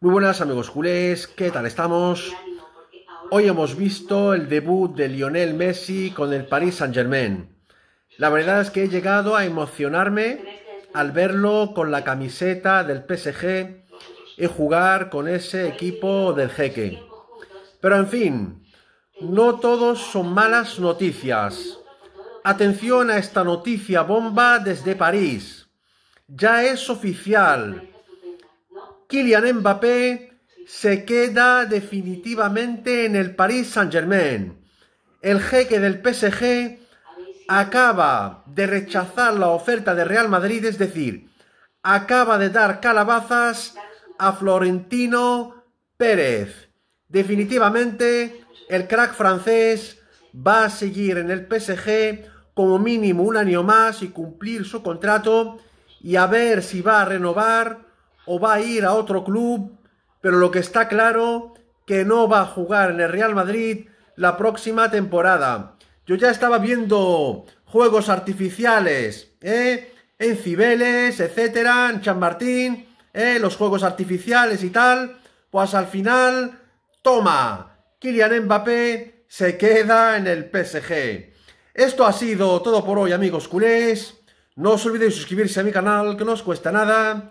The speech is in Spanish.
Muy buenas amigos culés, ¿qué tal estamos? Hoy hemos visto el debut de Lionel Messi con el Paris Saint Germain. La verdad es que he llegado a emocionarme al verlo con la camiseta del PSG y jugar con ese equipo del jeque. Pero en fin, no todos son malas noticias. Atención a esta noticia bomba desde París. Ya es oficial. Kylian Mbappé se queda definitivamente en el Paris Saint-Germain. El jeque del PSG acaba de rechazar la oferta de Real Madrid, es decir, acaba de dar calabazas a Florentino Pérez. Definitivamente, el crack francés va a seguir en el PSG como mínimo un año más y cumplir su contrato y a ver si va a renovar o va a ir a otro club, pero lo que está claro que no va a jugar en el Real Madrid la próxima temporada. Yo ya estaba viendo juegos artificiales, ¿eh? En Cibeles, etcétera, en Chamartín, ¿eh? Los juegos artificiales y tal. Pues al final, toma, Kylian Mbappé se queda en el PSG. Esto ha sido todo por hoy, amigos culés. No os olvidéis suscribirse a mi canal, que no os cuesta nada